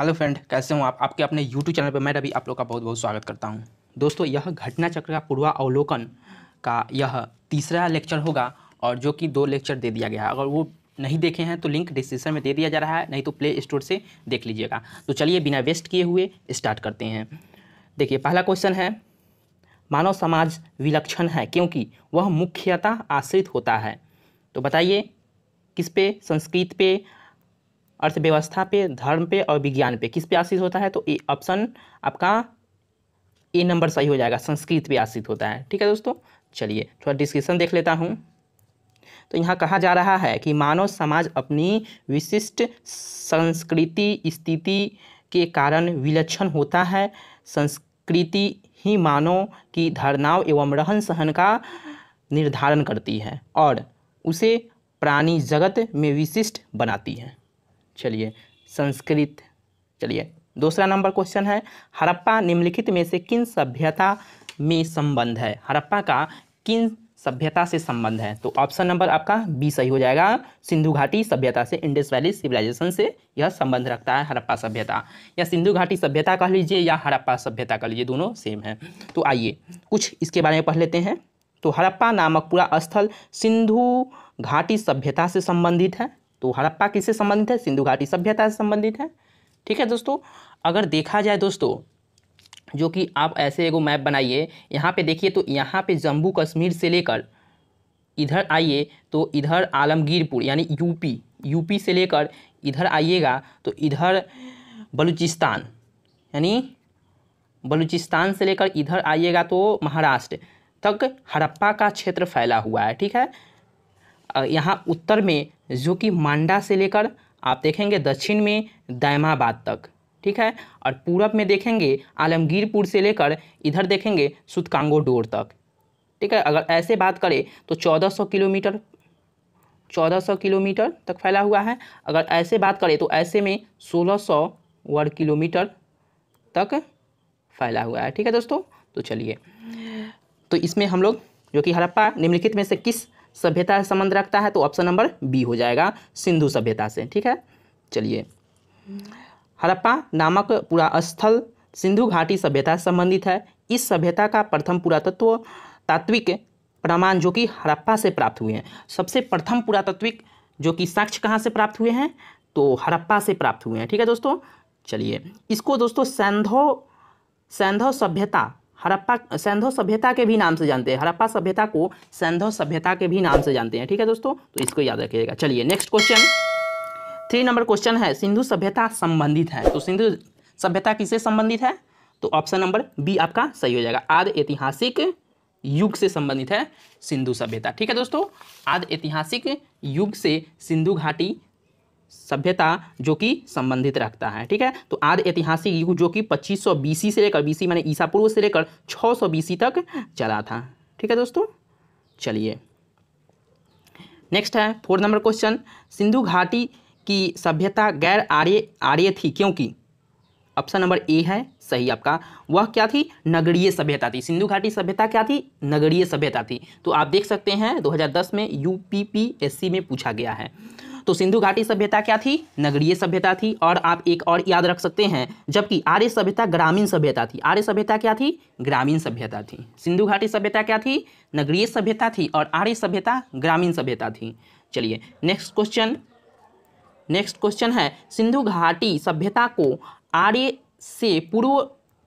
hello friend कैसे हूँ आप आपके अपने यूट्यूब चैनल पर मैं रवि आप लोग का बहुत बहुत स्वागत करता हूँ दोस्तों यह घटना चक्र का पूर्वा अवलोकन का यह तीसरा लेक्चर होगा और जो कि दो लेक्चर दे दिया गया है अगर वो नहीं देखे हैं तो लिंक डिस्क्रिप्शन में दे दिया जा रहा है नहीं तो प्ले स्टोर से देख लीजिएगा तो चलिए बिना वेस्ट किए हुए स्टार्ट करते हैं देखिए पहला क्वेश्चन है मानव समाज विलक्षण है क्योंकि वह मुख्यतः आश्रित होता है तो बताइए किस पे संस्कृत पे अर्थव्यवस्था पे धर्म पे और विज्ञान पे किस पे आश्रित होता है तो ये ऑप्शन आपका ए नंबर सही हो जाएगा संस्कृत पे आश्रित होता है ठीक है दोस्तों चलिए थोड़ा डिस्क्रिप्सन देख लेता हूँ तो यहाँ कहा जा रहा है कि मानव समाज अपनी विशिष्ट संस्कृति स्थिति के कारण विलक्षण होता है संस्कृति ही मानव की धारणाओं एवं रहन सहन का निर्धारण करती है और उसे प्राणी जगत में विशिष्ट बनाती है चलिए संस्कृत चलिए दूसरा नंबर क्वेश्चन है हड़प्पा निम्नलिखित में से किन सभ्यता में संबंध है हड़प्पा का किन सभ्यता से संबंध है तो ऑप्शन नंबर आपका बी सही हो जाएगा सिंधु घाटी सभ्यता से इंडस वैली सिविलाइजेशन से यह संबंध रखता है हड़प्पा सभ्यता या सिंधु घाटी सभ्यता कह लीजिए या हड़प्पा सभ्यता कह लीजिए दोनों सेम है तो आइए कुछ इसके बारे में पढ़ लेते हैं तो हड़प्पा नामक पूरा स्थल सिंधु घाटी सभ्यता से संबंधित है तो हड़प्पा किससे संबंधित है सिंधु घाटी सभ्यता से संबंधित है ठीक है दोस्तों अगर देखा जाए दोस्तों जो कि आप ऐसे एगो मैप बनाइए यहाँ पे देखिए तो यहाँ पे जम्मू कश्मीर से लेकर इधर आइए तो इधर आलमगीरपुर यानी यूपी यूपी से लेकर इधर आइएगा तो इधर बलूचिस्तान यानी बलूचिस्तान से लेकर इधर आइएगा तो महाराष्ट्र तक हड़प्पा का क्षेत्र फैला हुआ है ठीक है यहाँ उत्तर में जो कि मांडा से लेकर आप देखेंगे दक्षिण में दैमाबाद तक ठीक है और पूरब में देखेंगे आलमगीरपुर से लेकर इधर देखेंगे सुतकांगो डोर तक ठीक है अगर ऐसे बात करें तो 1400 किलोमीटर 1400 किलोमीटर तक फैला हुआ है अगर ऐसे बात करें तो ऐसे में 1600 वर्ग किलोमीटर तक फैला हुआ है ठीक है दोस्तों तो चलिए तो इसमें हम लोग जो कि हड़प्पा निम्नलिखित में से किस सभ्यता से संबंध रखता है तो ऑप्शन नंबर बी हो जाएगा सिंधु सभ्यता से ठीक है चलिए हड़प्पा नामक पूरा स्थल सिंधु घाटी सभ्यता से संबंधित है इस सभ्यता का प्रथम पुरातत्व तात्विक प्रमाण जो कि हड़प्पा से प्राप्त हुए हैं सबसे प्रथम पुरातत्विक जो कि साक्ष्य कहाँ से प्राप्त हुए हैं तो हड़प्पा से प्राप्त हुए हैं ठीक है दोस्तों चलिए इसको दोस्तों सैंधो सैंधव सभ्यता हड़प्पा सैंधो सभ्यता के भी नाम से जानते हैं हड़प्पा सभ्यता को सैंधो सभ्यता के भी नाम से जानते हैं ठीक है दोस्तों तो इसको याद रखिएगा चलिए next question three number question है सिंधु सभ्यता संबंधित है तो सिंधु सभ्यता किससे संबंधित है तो ऑप्शन नंबर बी आपका सही हो जाएगा आद ऐतिहासिक युग से संबंधित है सिंधु सभ्यता ठीक है दोस्तों आद ऐतिहासिक युग से सिंधु घाटी सभ्यता जो कि संबंधित रखता है ठीक है तो आद ऐतिहासिक युग जो कि 2500 बीसी से लेकर बीसी माने ईसा पूर्व से लेकर 600 बीसी तक चला था ठीक है दोस्तों चलिए नेक्स्ट है फोर्थ नंबर क्वेश्चन सिंधु घाटी की सभ्यता गैर आर्य आर्य थी क्योंकि ऑप्शन नंबर ए है सही आपका वह क्या थी नगरीय सभ्यता थी सिंधु घाटी सभ्यता क्या थी नगरीय सभ्यता थी तो आप देख सकते हैं 2010 में यूपीपीएससी में पूछा गया है तो सिंधु घाटी सभ्यता क्या थी नगरीय सभ्यता थी और आप एक और याद रख सकते हैं जबकि आर्य सभ्यता ग्रामीण सभ्यता थी आर्य सभ्यता क्या थी ग्रामीण सभ्यता थी सिंधु घाटी सभ्यता क्या थी नगरीय सभ्यता थी और आर्य सभ्यता ग्रामीण सभ्यता थी चलिए नेक्स्ट क्वेश्चन नेक्स्ट क्वेश्चन है सिंधु घाटी सभ्यता को आर्य से पूर्व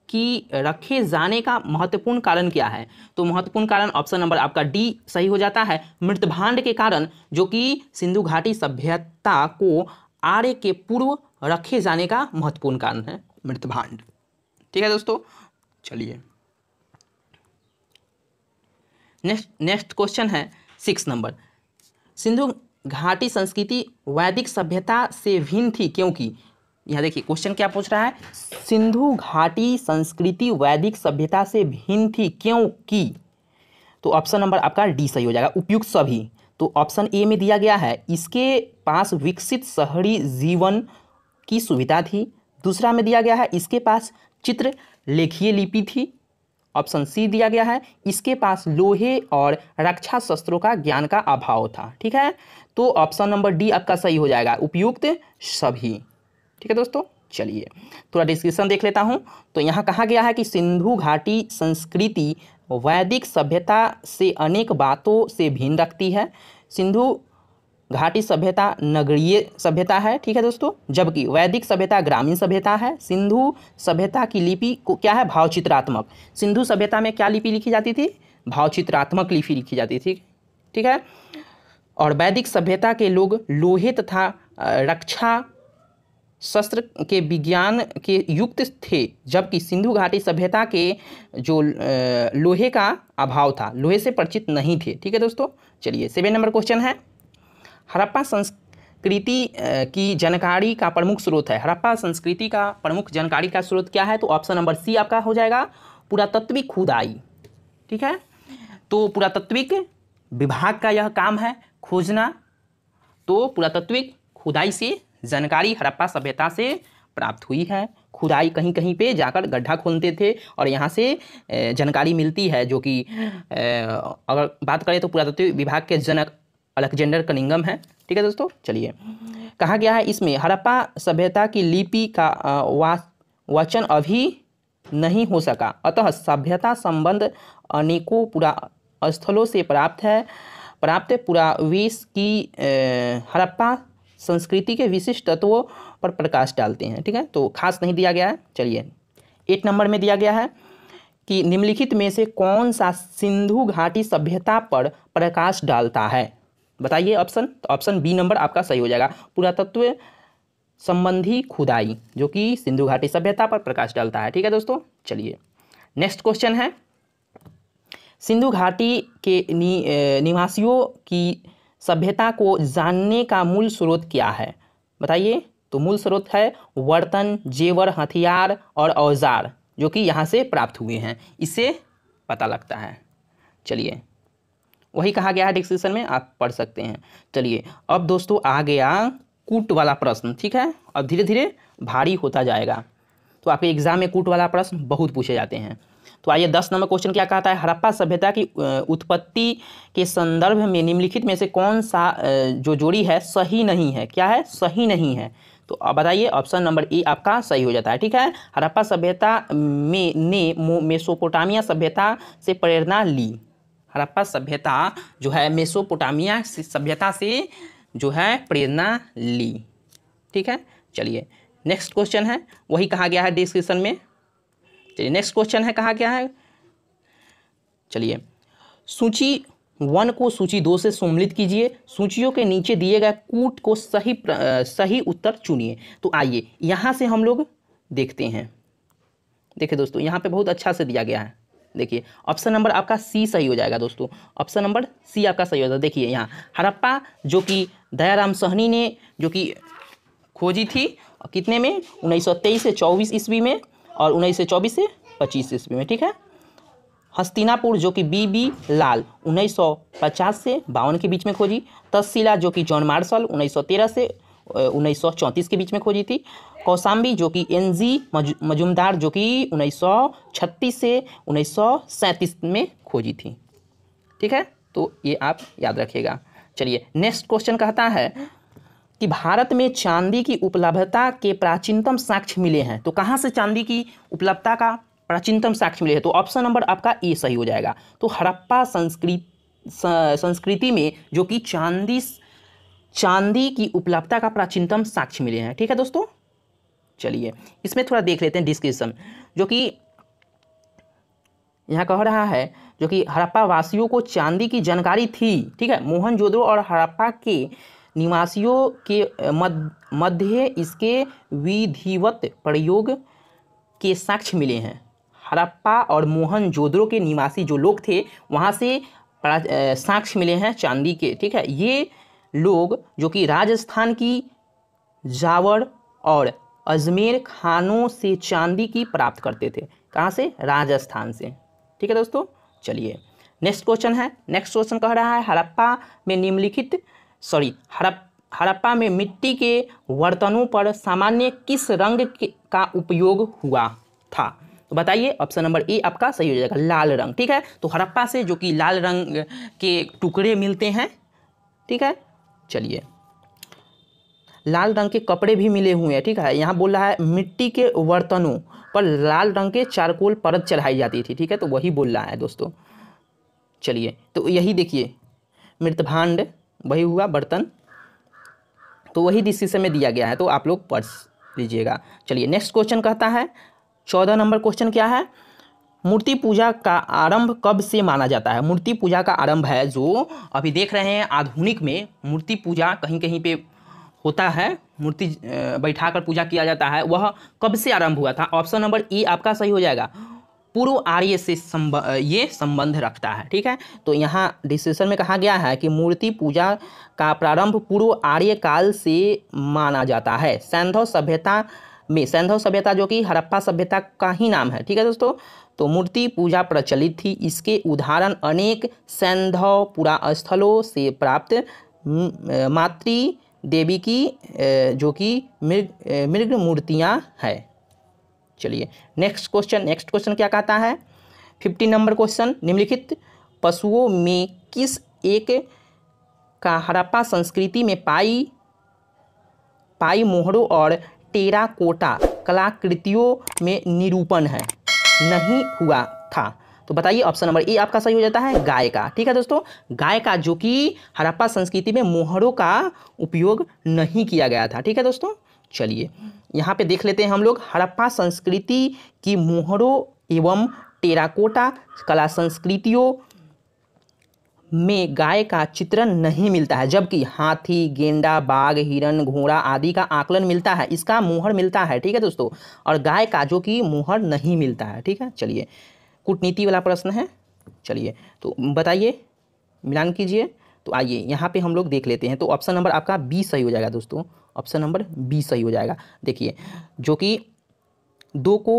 कि रखे जाने का महत्वपूर्ण कारण क्या है तो महत्वपूर्ण कारण ऑप्शन नंबर आपका डी सही हो जाता है मृतभांड के कारण जो कि सिंधु घाटी सभ्यता को आर्य के पूर्व रखे जाने का महत्वपूर्ण कारण है मृतभांड ठीक है दोस्तों चलिए नेक्स्ट नेक्स्ट क्वेश्चन है सिक्स नंबर सिंधु घाटी संस्कृति वैदिक सभ्यता से भिन्न थी क्योंकि यहाँ देखिए क्वेश्चन क्या पूछ रहा है सिंधु घाटी संस्कृति वैदिक सभ्यता से भिन्न थी क्योंकि तो ऑप्शन नंबर आपका डी सही हो जाएगा उपयुक्त सभी तो ऑप्शन ए में दिया गया है इसके पास विकसित शहरी जीवन की सुविधा थी दूसरा में दिया गया है इसके पास चित्र लेखीय लिपि थी ऑप्शन सी दिया गया है इसके पास लोहे और रक्षा शस्त्रों का ज्ञान का अभाव था ठीक है तो ऑप्शन नंबर डी आपका सही हो जाएगा उपयुक्त सभी ठीक है दोस्तों चलिए थोड़ा डिस्क्रिप्शन देख लेता हूँ तो यहाँ कहा गया है कि सिंधु घाटी संस्कृति वैदिक सभ्यता से अनेक बातों से भिन्न रखती है सिंधु घाटी सभ्यता नगरीय सभ्यता है ठीक है दोस्तों जबकि वैदिक सभ्यता ग्रामीण सभ्यता है सिंधु सभ्यता की लिपि को क्या है भावचित्रात्मक सिंधु सभ्यता में क्या लिपि लिखी जाती थी भावचित्रात्मक लिपि लिखी जाती थी ठीक है और वैदिक सभ्यता के लोग लोहे तथा रक्षा शस्त्र के विज्ञान के युक्त थे जबकि सिंधु घाटी सभ्यता के जो लोहे का अभाव था लोहे से परिचित नहीं थे ठीक है दोस्तों चलिए सेवन नंबर क्वेश्चन है हड़प्पा संस्कृति की जानकारी का प्रमुख स्रोत है हड़प्पा संस्कृति का प्रमुख जानकारी का स्रोत क्या है तो ऑप्शन नंबर सी आपका हो जाएगा पुरातत्विक खुदाई ठीक है तो पुरातत्विक विभाग का यह काम है खोजना तो पुरातत्विक खुदाई से जानकारी हड़प्पा सभ्यता से प्राप्त हुई है खुदाई कहीं कहीं पे जाकर गड्ढा खोलते थे और यहाँ से जानकारी मिलती है जो कि अगर बात करें तो पुरातत्व विभाग के जनक अलेक्जेंडर कनिंगम है ठीक है दोस्तों चलिए कहा गया है इसमें हड़प्पा सभ्यता की लिपि का वा, वचन अभी नहीं हो सका अतः सभ्यता संबंध अनेकों पुरा स्थलों से प्राप्त है प्राप्त पुरावेश की हड़प्पा संस्कृति के विशिष्ट तत्वों पर प्रकाश डालते हैं ठीक है तो खास नहीं दिया गया है चलिए एट नंबर में दिया गया है कि निम्नलिखित में से कौन सा सिंधु घाटी सभ्यता पर प्रकाश डालता है बताइए ऑप्शन तो ऑप्शन बी नंबर आपका सही हो जाएगा पुरातत्व संबंधी खुदाई जो कि सिंधु घाटी सभ्यता पर प्रकाश डालता है ठीक है दोस्तों चलिए नेक्स्ट क्वेश्चन है सिंधु घाटी के नि, निवासियों की सभ्यता को जानने का मूल स्रोत क्या है बताइए तो मूल स्रोत है वर्तन जेवर हथियार और औजार जो कि यहाँ से प्राप्त हुए हैं इससे पता लगता है चलिए वही कहा गया है डिस्क्रिप्शन में आप पढ़ सकते हैं चलिए अब दोस्तों आ गया कूट वाला प्रश्न ठीक है अब धीरे धीरे भारी होता जाएगा तो आपके एग्ज़ाम में कूट वाला प्रश्न बहुत पूछे जाते हैं तो आइए दस नंबर क्वेश्चन क्या कहता है हड़प्पा सभ्यता की उत्पत्ति के संदर्भ में निम्नलिखित में से कौन सा जो जोड़ी है सही नहीं है क्या है सही नहीं है तो अब बताइए ऑप्शन नंबर ए आपका सही हो जाता है ठीक है हड़प्पा सभ्यता में ने मेसोपोटामिया सभ्यता से प्रेरणा ली हड़प्पा सभ्यता जो है मेसोपोटामिया सभ्यता से जो है प्रेरणा ली ठीक है चलिए नेक्स्ट क्वेश्चन है वही कहा गया है डिस्क्रिप्शन में चलिए नेक्स्ट क्वेश्चन है कहा क्या है चलिए सूची वन को सूची दो से सम्मिलित कीजिए सूचियों के नीचे दिए गए कूट को सही प्र, सही उत्तर चुनिए तो आइए यहाँ से हम लोग देखते हैं देखिए दोस्तों यहाँ पे बहुत अच्छा से दिया गया है देखिए ऑप्शन नंबर आपका सी सही हो जाएगा दोस्तों ऑप्शन नंबर सी आपका सही हो जाएगा देखिए यहाँ हड़प्पा जो कि दयाराम सहनी ने जो कि खोजी थी कितने में उन्नीस से 24 ईस्वी में और उन्नीस से चौबीस से पच्चीस ईस्वी में ठीक है हस्तिनापुर जो कि बी बी लाल 1950 से बावन के बीच में खोजी तस्शिला जो कि जॉन मार्शल 1913 से 1934 के बीच में खोजी थी कौसाम्बी जो कि एन जी मजुमदार जो कि 1936 से सैंतीस में खोजी थी ठीक है तो ये आप याद रखिएगा चलिए नेक्स्ट क्वेश्चन कहता है कि भारत में चांदी की उपलब्धता के प्राचीनतम साक्ष्य मिले हैं तो कहाँ से चांदी की उपलब्धता का प्राचीनतम साक्ष्य मिले हैं तो ऑप्शन नंबर आपका ए सही हो जाएगा तो हड़प्पा संस्कृत संस्कृति में जो कि चांदी चांदी की उपलब्धता का प्राचीनतम साक्ष्य मिले हैं ठीक है दोस्तों चलिए इसमें थोड़ा देख लेते हैं डिस्क्रिप्शन जो कि यहाँ कह रहा है जो कि हड़प्पा वासियों को चांदी की जानकारी थी ठीक है मोहन और हड़प्पा के निवासियों के मध्य इसके विधिवत प्रयोग के साक्ष्य मिले हैं हड़प्पा और मोहनजोदड़ो के निवासी जो लोग थे वहाँ से साक्ष्य मिले हैं चांदी के ठीक है ये लोग जो कि राजस्थान की जावर और अजमेर खानों से चांदी की प्राप्त करते थे कहाँ से राजस्थान से ठीक है दोस्तों चलिए नेक्स्ट क्वेश्चन है नेक्स्ट क्वेश्चन कह रहा है हड़प्पा में निम्नलिखित सॉरी हड़प हड़प्पा में मिट्टी के बर्तनों पर सामान्य किस रंग का उपयोग हुआ था तो बताइए ऑप्शन नंबर ए आपका सही हो जाएगा लाल रंग ठीक है तो हड़प्पा से जो कि लाल रंग के टुकड़े मिलते हैं ठीक है चलिए लाल रंग के कपड़े भी मिले हुए हैं ठीक है यहाँ बोल रहा है मिट्टी के बर्तनों पर लाल रंग के चारकोल परत चढ़ाई जाती थी ठीक है तो वही बोल रहा है दोस्तों चलिए तो यही देखिए मृतभांड वही हुआ बर्तन तो वही डिस्क्रिप्शन में दिया गया है तो आप लोग पढ़ लीजिएगा चलिए नेक्स्ट क्वेश्चन कहता है चौदह नंबर क्वेश्चन क्या है मूर्ति पूजा का आरंभ कब से माना जाता है मूर्ति पूजा का आरंभ है जो अभी देख रहे हैं आधुनिक में मूर्ति पूजा कहीं कहीं पे होता है मूर्ति बैठाकर पूजा किया जाता है वह कब से आरंभ हुआ था ऑप्शन नंबर ई आपका सही हो जाएगा पूर्व आर्य से संब ये संबंध रखता है ठीक है तो यहाँ डिस्कशन में कहा गया है कि मूर्ति पूजा का प्रारंभ पूर्व आर्य काल से माना जाता है सैंधव सभ्यता में सैंधव सभ्यता जो कि हड़प्पा सभ्यता का ही नाम है ठीक है दोस्तों तो मूर्ति पूजा प्रचलित थी इसके उदाहरण अनेक सैंधव पुरा स्थलों से प्राप्त मातृ देवी की जो कि मृग मृग मूर्तियाँ हैं चलिए नेक्स्ट क्वेश्चन नेक्स्ट क्वेश्चन क्या कहता है फिफ्टी नंबर क्वेश्चन निम्नलिखित पशुओं में किस एक का हड़प्पा संस्कृति में पाई पाई मोहरों और टेराकोटा कलाकृतियों में निरूपण है नहीं हुआ था तो बताइए ऑप्शन नंबर ए आपका सही हो जाता है गाय का ठीक है दोस्तों गाय का जो कि हड़प्पा संस्कृति में मोहरों का उपयोग नहीं किया गया था ठीक है दोस्तों चलिए यहाँ पे देख लेते हैं हम लोग हड़प्पा संस्कृति की मोहरों एवं टेराकोटा कला संस्कृतियों में गाय का चित्रण नहीं मिलता है जबकि हाथी गेंडा बाघ हिरण घोड़ा आदि का आकलन मिलता है इसका मुहर मिलता है ठीक है दोस्तों और गाय का जो कि मुहर नहीं मिलता है ठीक है चलिए कूटनीति वाला प्रश्न है चलिए तो बताइए मिलान कीजिए तो आइए यहाँ पे हम लोग देख लेते हैं तो ऑप्शन नंबर आपका बी सही हो जाएगा दोस्तों ऑप्शन नंबर बी सही हो जाएगा देखिए जो कि दो को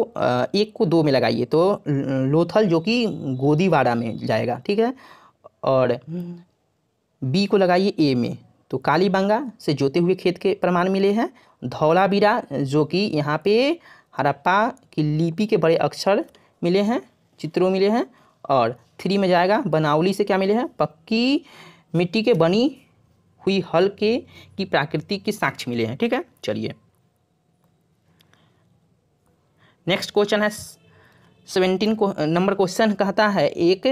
एक को दो में लगाइए तो लोथल जो कि गोदीवाड़ा में जाएगा ठीक है और बी को लगाइए ए में तो कालीबंगा से जोते हुए खेत के प्रमाण मिले हैं धौलावीरा जो कि यहाँ पे हड़प्पा की लिपि के बड़े अक्षर मिले हैं चित्रों मिले हैं और थ्री में जाएगा बनावली से क्या मिले हैं पक्की मिट्टी के बनी हुई हल के की प्रकृति के साक्ष्य मिले हैं ठीक है चलिए नेक्स्ट क्वेश्चन है सेवेंटीन को नंबर क्वेश्चन कहता है एक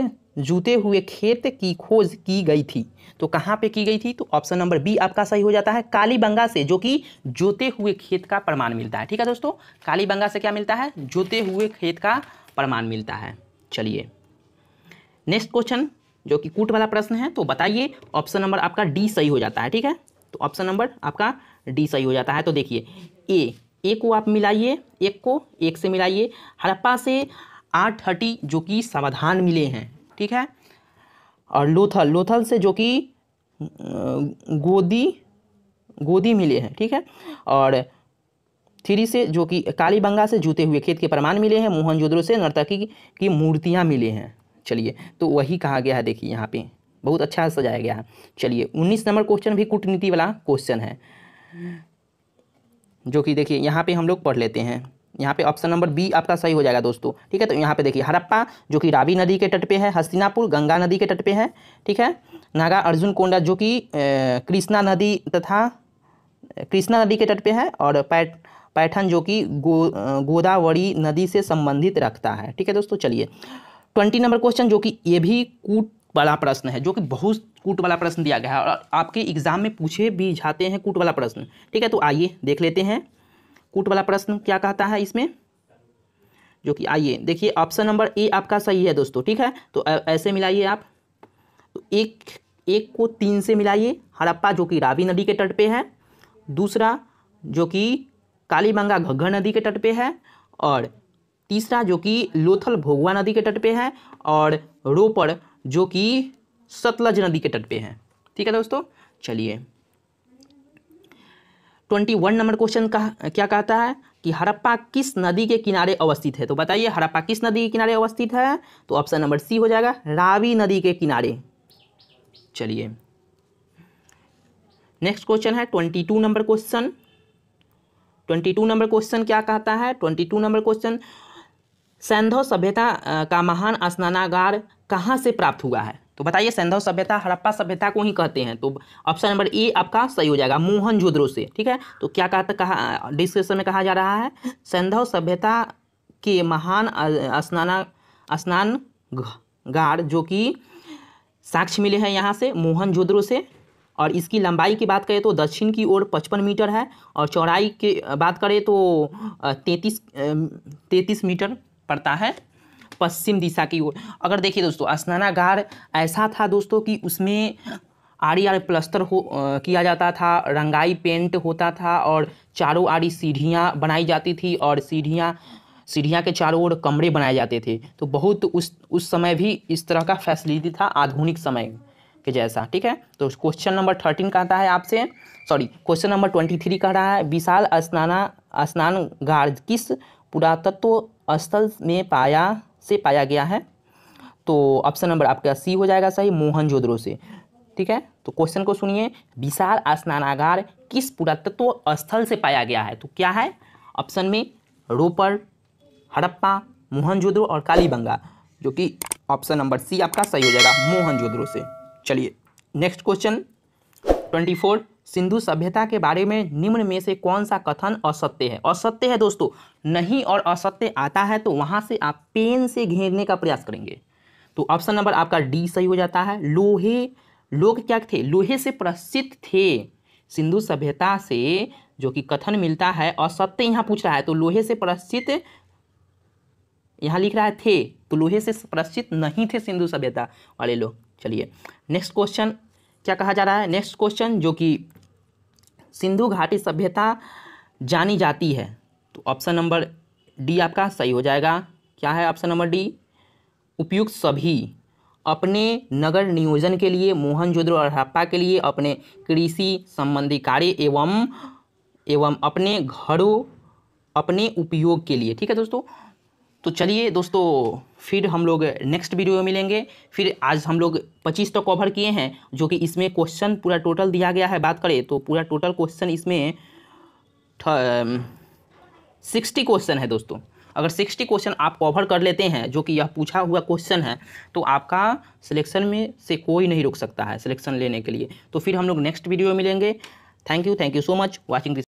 जूते हुए खेत की खोज की गई थी तो कहाँ पे की गई थी तो ऑप्शन नंबर बी आपका सही हो जाता है कालीबंगा से जो कि जोते हुए खेत का प्रमाण मिलता है ठीक है दोस्तों कालीबंगा से क्या मिलता है जोते हुए खेत का प्रमाण मिलता है चलिए नेक्स्ट क्वेश्चन जो कि कूट वाला प्रश्न है तो बताइए ऑप्शन नंबर आपका डी सही हो जाता है ठीक है तो ऑप्शन नंबर आपका डी सही हो जाता है तो देखिए ए ए को आप मिलाइए एक को एक से मिलाइए हड़प्पा से आठ हटी जो कि समाधान मिले हैं ठीक है और लोथल लोथल से जो कि गोदी गोदी मिले हैं ठीक है और थ्री से जो कि कालीबंगा से जूते हुए खेत के प्रमाण मिले हैं मोहनजोद्रो से नर्तकी की मूर्तियाँ मिले हैं चलिए तो वही कहा गया है देखिए यहाँ पे बहुत अच्छा सजाया गया है चलिए उन्नीस नंबर क्वेश्चन भी कूटनीति वाला क्वेश्चन है जो कि देखिए यहाँ पे हम लोग पढ़ लेते हैं यहाँ पे ऑप्शन नंबर बी आपका सही हो जाएगा दोस्तों ठीक है तो यहाँ पे देखिए हड़प्पा जो कि रावी नदी के तट पे है हस्तिनापुर गंगा नदी के तट पे है ठीक है नागा अर्जुन कोंडा जो कि कृष्णा नदी तथा कृष्णा नदी के तट पे है और पैठ पैठन जो कि गो गोदावरी नदी से संबंधित रखता है ठीक है दोस्तों चलिए ट्वेंटी नंबर क्वेश्चन जो कि ये भी कूट वाला प्रश्न है जो कि बहुत कूट वाला प्रश्न दिया गया है और आपके एग्जाम में पूछे भी जाते हैं कूट वाला प्रश्न ठीक है तो आइए देख लेते हैं कूट वाला प्रश्न क्या कहता है इसमें जो कि आइए देखिए ऑप्शन नंबर ए आपका सही है दोस्तों ठीक है तो ऐसे मिलाइए आप तो एक एक को तीन से मिलाइए हड़प्पा जो कि रावी नदी के तट पे है दूसरा जो कि कालीबंगा घग्घर नदी के तट पे है और तीसरा जो कि लोथल भोगवा नदी के तट पे है और रोपड़ जो कि सतलज नदी के तट पे है ठीक है दोस्तों चलिए ट्वेंटी वन नंबर क्वेश्चन का क्या कहता है कि हड़प्पा किस नदी के किनारे अवस्थित है तो बताइए हड़प्पा किस नदी के किनारे अवस्थित है तो ऑप्शन नंबर सी हो जाएगा रावी नदी के किनारे चलिए नेक्स्ट क्वेश्चन है twenty two number question twenty two number question क्या कहता है ट्वेंटी टू नंबर क्वेश्चन सैंधव सभ्यता का महान स्नानागार कहाँ से प्राप्त हुआ है तो बताइए सैंधव सभ्यता हड़प्पा सभ्यता को ही कहते हैं तो ऑप्शन नंबर ए आपका सही हो जाएगा जोद्रो से ठीक है तो क्या कहा डिस्क्रिप्शन में कहा जा रहा है सैंधव सभ्यता के महान स्नाना स्नान गार जो कि साक्ष्य मिले हैं यहाँ से मोहन जोद्रो से और इसकी लंबाई की बात करें तो दक्षिण की ओर 55 मीटर है और चौड़ाई की बात करें तो 33 33 मीटर पड़ता है पश्चिम दिशा की ओर अगर देखिए दोस्तों स्नानागार ऐसा था दोस्तों कि उसमें आड़ी आड़ी प्लस्तर हो आ, किया जाता था रंगाई पेंट होता था और चारों आड़ी सीढ़ियाँ बनाई जाती थी और सीढ़ियाँ सीढ़ियाँ के चारों ओर कमरे बनाए जाते थे तो बहुत उस उस समय भी इस तरह का फैसिलिटी था आधुनिक समय के जैसा ठीक है तो क्वेश्चन नंबर थर्टीन कहता है आपसे sorry question number twenty three कह रहा है विशाल स्नाना स्नानगार किस पुरातत्व स्थल में पाया से पाया गया है तो ऑप्शन नंबर आपका सी हो जाएगा सही मोहनजोदड़ो से ठीक है तो क्वेश्चन को सुनिए विशाल स्नानागार किस पुरातत्व स्थल से पाया गया है तो क्या है ऑप्शन में रोपर हड़प्पा मोहनजोदड़ो और कालीबंगा जो कि ऑप्शन नंबर सी आपका सही हो जाएगा मोहनजोदड़ो से चलिए नेक्स्ट क्वेश्चन ट्वेंटी फोर सिंधु सभ्यता के बारे में निम्न में से कौन सा कथन असत्य है असत्य है दोस्तों नहीं और असत्य आता है तो वहाँ से आप पेन से घेरने का प्रयास करेंगे तो ऑप्शन नंबर आपका डी सही हो जाता है लोहे लोग क्या थे लोहे से प्रसिद्ध थे सिंधु सभ्यता से जो कि कथन मिलता है असत्य यहाँ पूछ रहा है तो लोहे से प्रसिद्ध यहाँ लिख रहा है थे तो लोहे से प्रसिद्ध नहीं थे सिंधु सभ्यता वाले लोग चलिए नेक्स्ट क्वेश्चन क्या कहा जा रहा है नेक्स्ट क्वेश्चन जो कि सिंधु घाटी सभ्यता जानी जाती है तो ऑप्शन नंबर डी आपका सही हो जाएगा क्या है ऑप्शन नंबर डी उपयुक्त सभी अपने नगर नियोजन के लिए मोहनजोदड़ो और हड़प्पा के लिए अपने कृषि संबंधी कार्य एवं एवं अपने घरों अपने उपयोग के लिए ठीक है दोस्तों तो चलिए दोस्तों फिर हम लोग नेक्स्ट वीडियो में मिलेंगे फिर आज हम लोग 25 तो कवर किए हैं जो कि इसमें क्वेश्चन पूरा टोटल दिया गया है बात करें तो पूरा टोटल क्वेश्चन इसमें सिक्सटी क्वेश्चन है दोस्तों अगर सिक्सटी क्वेश्चन आप कवर कर लेते हैं जो कि यह पूछा हुआ क्वेश्चन है तो आपका सिलेक्शन में से कोई नहीं रुक सकता है सिलेक्शन लेने के लिए तो फिर हम लोग नेक्स्ट वीडियो में मिलेंगे thank you thank you so much watching this